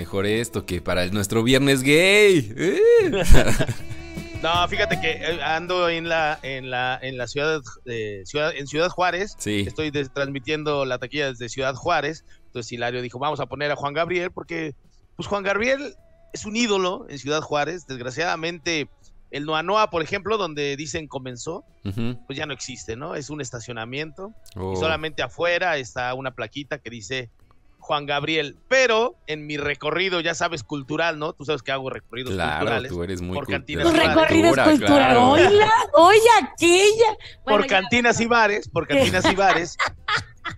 mejor esto que para nuestro viernes gay. no, fíjate que eh, ando en la en la en la ciudad eh, ciudad en Ciudad Juárez. Estoy transmitiendo la taquilla desde Ciudad Juárez. Entonces Hilario dijo, "Vamos a poner a Juan Gabriel porque pues Juan Gabriel es un ídolo en Ciudad Juárez, desgraciadamente el Noanoa, por ejemplo, donde dicen comenzó, pues ya no existe, ¿no? Es un estacionamiento y oh. solamente afuera está una plaquita que dice Juan Gabriel, pero en mi recorrido, ya sabes, cultural, ¿no? Tú sabes que hago recorridos claro, culturales. Tú eres muy por cantinas Oiga, oiga, por cantinas y bares, por cantinas y bares.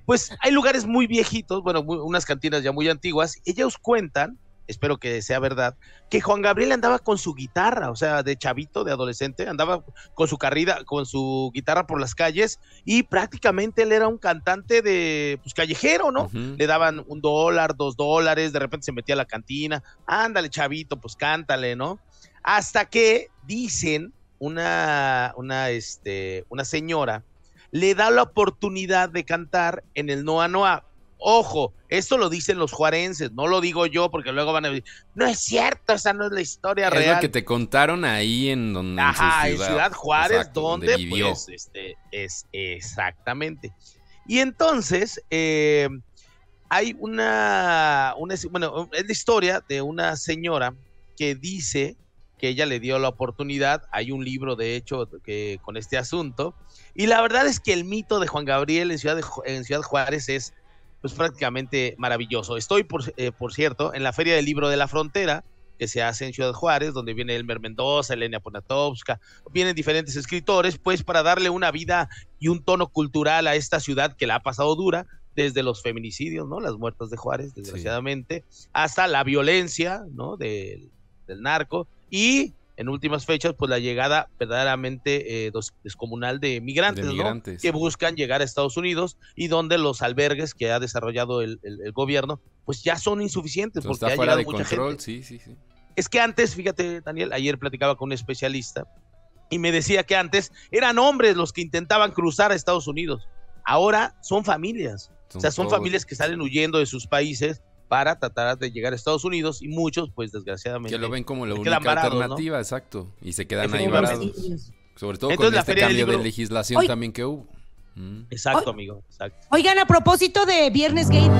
Pues hay lugares muy viejitos, bueno, unas cantinas ya muy antiguas. Ellos cuentan espero que sea verdad, que Juan Gabriel andaba con su guitarra, o sea, de chavito, de adolescente, andaba con su carrida, con su guitarra por las calles y prácticamente él era un cantante de, pues, callejero, ¿no? Le daban un dólar, dos dólares, de repente se metía a la cantina, ándale, chavito, pues cántale, ¿no? Hasta que dicen una, una, este, una señora le da la oportunidad de cantar en el Noa Noa, Ojo, esto lo dicen los juarenses, no lo digo yo porque luego van a decir, no es cierto, esa no es la historia real. Es lo que te contaron ahí en donde... Ajá, en, ciudad, Juárez, donde, Pues, este, es exactamente. Y entonces, eh, hay una, bueno, es la historia de una señora que dice que ella le dio la oportunidad, hay un libro de hecho que, con este asunto, y la verdad es que el mito de Juan Gabriel en Ciudad, en Ciudad Juárez es pues prácticamente maravilloso. Estoy, eh, por, cierto, en la Feria del Libro de la Frontera, que se hace en Ciudad Juárez, donde viene Elmer Mendoza, Elena Poniatowska, vienen diferentes escritores, pues para darle una vida y un tono cultural a esta ciudad que la ha pasado dura, desde los feminicidios, ¿no? Las muertas de Juárez, desgraciadamente, hasta la violencia, ¿no? Del, del narco y en últimas fechas, pues la llegada verdaderamente eh, descomunal de migrantes, de migrantes. que buscan llegar a Estados Unidos y donde los albergues que ha desarrollado el, gobierno, pues ya son insuficientes porque ha llegado mucha gente. Sí, sí, sí. Es que antes, fíjate, Daniel, ayer platicaba con un especialista y me decía que antes eran hombres los que intentaban cruzar a Estados Unidos. Ahora son familias. o sea, son familias que salen huyendo de sus países para tratar de llegar a Estados Unidos y muchos, pues desgraciadamente. Que lo ven como la única alternativa, exacto. Y se quedan ahí varados. Sobre todo con este cambio de legislación también que hubo. Mm. Exacto, amigo. Oigan, a propósito de Viernes gay